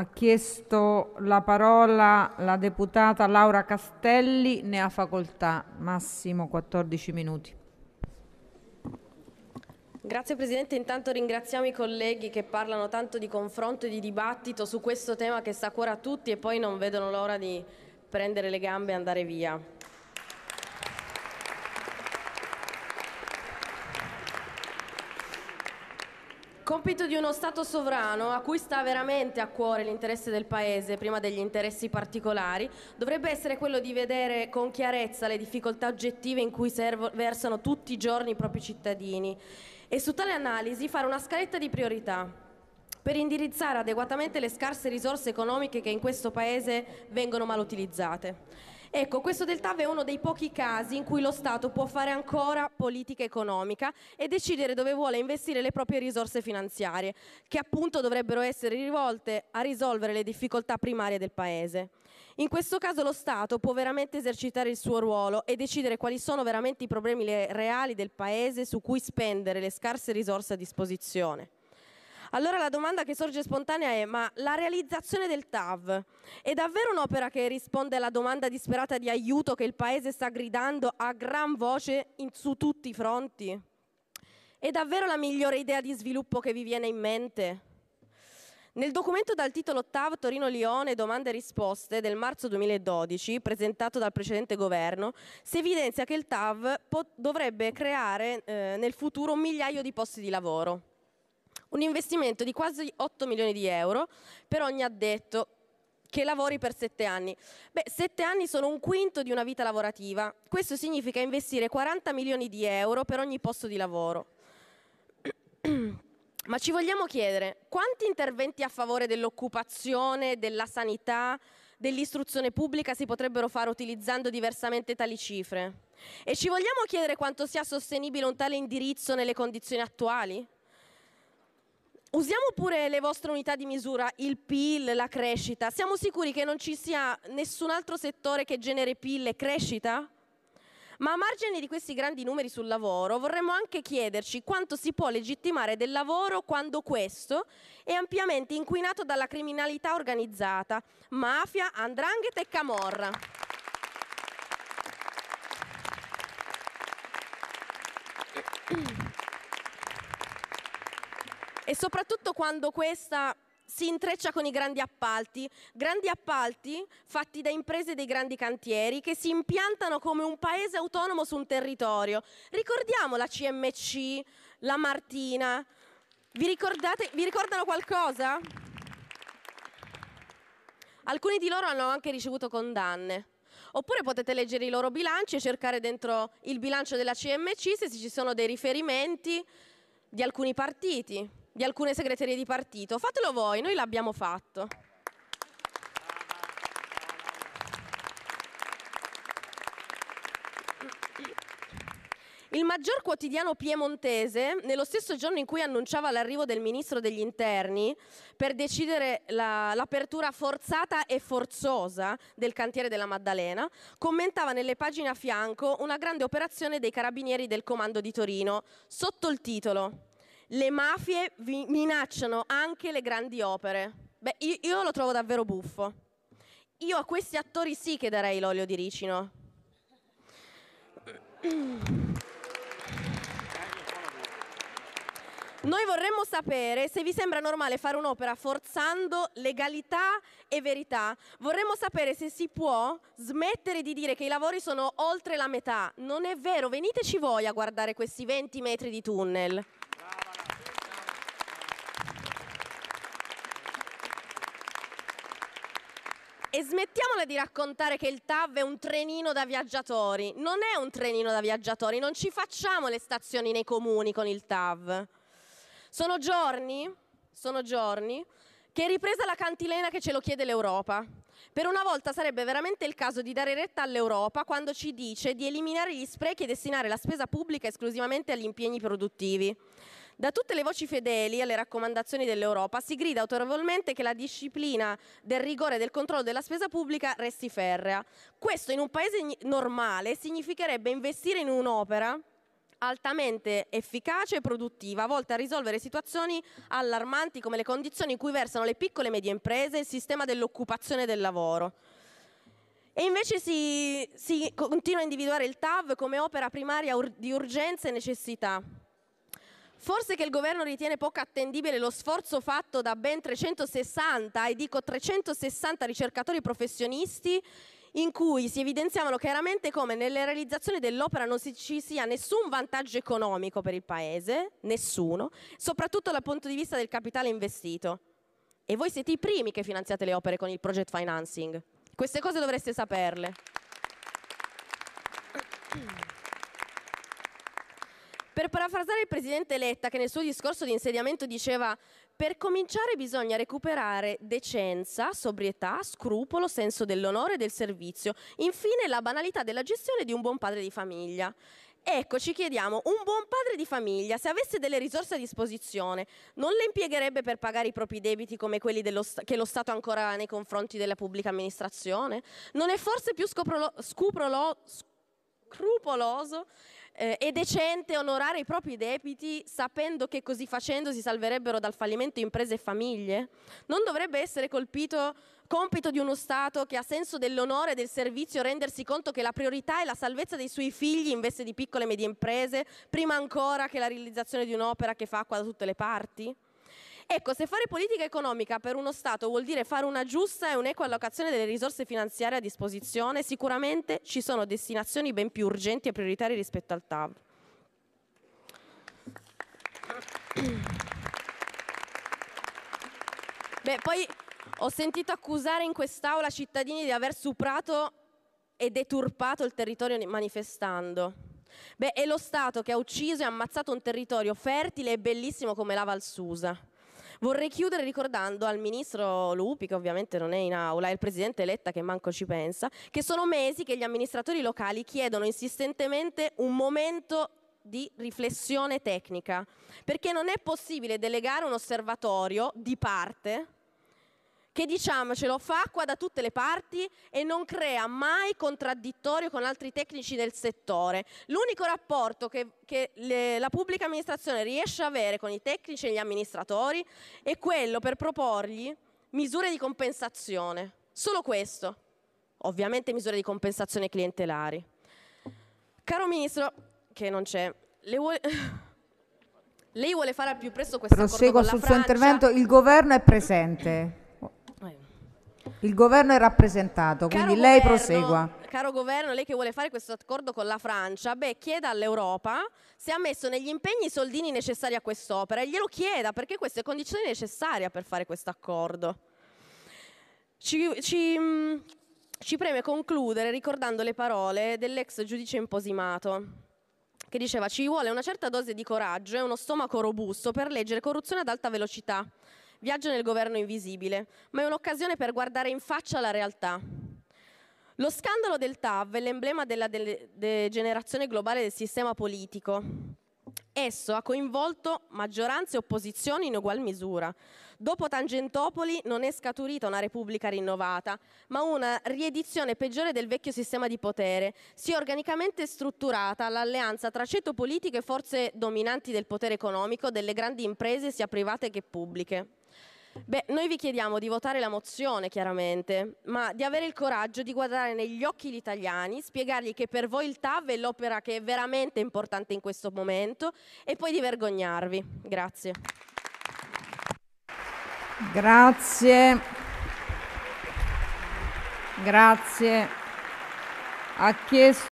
Ha chiesto la parola la deputata Laura Castelli, ne ha facoltà, massimo 14 minuti. Grazie Presidente, intanto ringraziamo i colleghi che parlano tanto di confronto e di dibattito su questo tema che sta a cuore a tutti e poi non vedono l'ora di prendere le gambe e andare via. Compito di uno Stato sovrano a cui sta veramente a cuore l'interesse del Paese, prima degli interessi particolari, dovrebbe essere quello di vedere con chiarezza le difficoltà oggettive in cui versano tutti i giorni i propri cittadini e su tale analisi fare una scaletta di priorità per indirizzare adeguatamente le scarse risorse economiche che in questo Paese vengono mal utilizzate. Ecco, questo del TAV è uno dei pochi casi in cui lo Stato può fare ancora politica economica e decidere dove vuole investire le proprie risorse finanziarie, che appunto dovrebbero essere rivolte a risolvere le difficoltà primarie del Paese. In questo caso lo Stato può veramente esercitare il suo ruolo e decidere quali sono veramente i problemi reali del Paese su cui spendere le scarse risorse a disposizione. Allora la domanda che sorge spontanea è ma la realizzazione del TAV è davvero un'opera che risponde alla domanda disperata di aiuto che il Paese sta gridando a gran voce in, su tutti i fronti? È davvero la migliore idea di sviluppo che vi viene in mente? Nel documento dal titolo TAV Torino-Lione domande e risposte del marzo 2012, presentato dal precedente governo, si evidenzia che il TAV dovrebbe creare eh, nel futuro un migliaio di posti di lavoro. Un investimento di quasi 8 milioni di euro per ogni addetto che lavori per 7 anni. Beh, 7 anni sono un quinto di una vita lavorativa. Questo significa investire 40 milioni di euro per ogni posto di lavoro. Ma ci vogliamo chiedere quanti interventi a favore dell'occupazione, della sanità, dell'istruzione pubblica si potrebbero fare utilizzando diversamente tali cifre? E ci vogliamo chiedere quanto sia sostenibile un tale indirizzo nelle condizioni attuali? Usiamo pure le vostre unità di misura, il PIL, la crescita. Siamo sicuri che non ci sia nessun altro settore che genere PIL e crescita? Ma a margine di questi grandi numeri sul lavoro, vorremmo anche chiederci quanto si può legittimare del lavoro quando questo è ampiamente inquinato dalla criminalità organizzata, mafia, andrangheta e camorra. e soprattutto quando questa si intreccia con i grandi appalti, grandi appalti fatti da imprese dei grandi cantieri che si impiantano come un paese autonomo su un territorio. Ricordiamo la CMC, la Martina, vi, ricordate, vi ricordano qualcosa? Alcuni di loro hanno anche ricevuto condanne. Oppure potete leggere i loro bilanci e cercare dentro il bilancio della CMC se ci sono dei riferimenti di alcuni partiti di alcune segreterie di partito. Fatelo voi, noi l'abbiamo fatto. Il maggior quotidiano piemontese, nello stesso giorno in cui annunciava l'arrivo del ministro degli interni per decidere la, l'apertura forzata e forzosa del cantiere della Maddalena, commentava nelle pagine a fianco una grande operazione dei carabinieri del comando di Torino, sotto il titolo le mafie vi minacciano anche le grandi opere. Beh, io, io lo trovo davvero buffo. Io a questi attori sì che darei l'olio di ricino. Noi vorremmo sapere se vi sembra normale fare un'opera forzando legalità e verità. Vorremmo sapere se si può smettere di dire che i lavori sono oltre la metà. Non è vero, veniteci voi a guardare questi 20 metri di tunnel. E smettiamola di raccontare che il TAV è un trenino da viaggiatori. Non è un trenino da viaggiatori, non ci facciamo le stazioni nei comuni con il TAV. Sono giorni, sono giorni che è ripresa la cantilena che ce lo chiede l'Europa. Per una volta sarebbe veramente il caso di dare retta all'Europa quando ci dice di eliminare gli sprechi e destinare la spesa pubblica esclusivamente agli impegni produttivi. Da tutte le voci fedeli alle raccomandazioni dell'Europa si grida autorevolmente che la disciplina del rigore e del controllo della spesa pubblica resti ferrea. Questo in un paese normale significherebbe investire in un'opera altamente efficace e produttiva, volta a risolvere situazioni allarmanti come le condizioni in cui versano le piccole e medie imprese e il sistema dell'occupazione del lavoro. E invece si, si, continua a individuare il TAV come opera primaria di urgenza e necessità. Forse che il governo ritiene poco attendibile lo sforzo fatto da ben 360, e dico 360 ricercatori professionisti, in cui si evidenziavano chiaramente come nella realizzazione dell'opera non ci sia nessun vantaggio economico per il Paese, nessuno, soprattutto dal punto di vista del capitale investito. E voi siete i primi che finanziate le opere con il project financing. Queste cose dovreste saperle. Applausi. Per parafrasare il presidente Letta che nel suo discorso di insediamento diceva per cominciare bisogna recuperare decenza, sobrietà, scrupolo, senso dell'onore e del servizio, infine la banalità della gestione di un buon padre di famiglia. Ecco, ci chiediamo, un buon padre di famiglia, se avesse delle risorse a disposizione, non le impiegherebbe per pagare i propri debiti come quelli che lo Stato ancora ha nei confronti della pubblica amministrazione? Non è forse più scoprolo- scrupoloso eh, è decente onorare i propri debiti sapendo che così facendo si salverebbero dal fallimento imprese e famiglie? Non dovrebbe essere colpito compito di uno Stato che ha senso dell'onore e del servizio rendersi conto che la priorità è la salvezza dei suoi figli in veste di piccole e medie imprese, prima ancora che la realizzazione di un'opera che fa acqua da tutte le parti? Ecco, se fare politica economica per uno Stato vuol dire fare una giusta e un'equa allocazione delle risorse finanziarie a disposizione, sicuramente ci sono destinazioni ben più urgenti e prioritarie rispetto al TAV. Beh, poi ho sentito accusare in quest'Aula cittadini di aver suprato e deturpato il territorio manifestando. Beh, è lo Stato che ha ucciso e ammazzato un territorio fertile e bellissimo come la Valsusa. Vorrei chiudere ricordando al ministro Lupi, che ovviamente non è in aula, e al presidente Letta, che manco ci pensa, che sono mesi che gli amministratori locali chiedono insistentemente un momento di riflessione tecnica, perché non è possibile delegare un osservatorio di parte che diciamocelo fa acqua da tutte le parti e non crea mai contraddittorio con altri tecnici del settore. L'unico rapporto che, che le, la pubblica amministrazione riesce a avere con i tecnici e gli amministratori è quello per proporgli misure di compensazione. Solo questo. Ovviamente misure di compensazione clientelari. Caro Ministro, che non c'è, le vuole... Lei vuole fare al più presto questo Proseguo accordo con la suo intervento, il governo è presente. Il governo è rappresentato, quindi lei governo, prosegua. Caro governo, lei che vuole fare questo accordo con la Francia, beh, chieda all'Europa se ha messo negli impegni i soldini necessari a quest'opera e glielo chieda perché questa è condizione necessaria per fare questo accordo. Ci, ci, mm, ci preme concludere ricordando le parole dell'ex giudice imposimato che diceva ci vuole una certa dose di coraggio e uno stomaco robusto per leggere corruzione ad alta velocità viaggio nel governo invisibile, ma è un'occasione per guardare in faccia la realtà. Lo scandalo del TAV è l'emblema della degenerazione globale del sistema politico. Esso ha coinvolto maggioranze e opposizioni in ugual misura. Dopo Tangentopoli non è scaturita una Repubblica rinnovata, ma una riedizione peggiore del vecchio sistema di potere, sia organicamente strutturata l'alleanza tra ceto politico e forze dominanti del potere economico delle grandi imprese sia private che pubbliche. Beh, noi vi chiediamo di votare la mozione, chiaramente, ma di avere il coraggio di guardare negli occhi gli italiani, spiegargli che per voi il TAV è l'opera che è veramente importante in questo momento e poi di vergognarvi. Grazie. Grazie. Grazie. Ha chiesto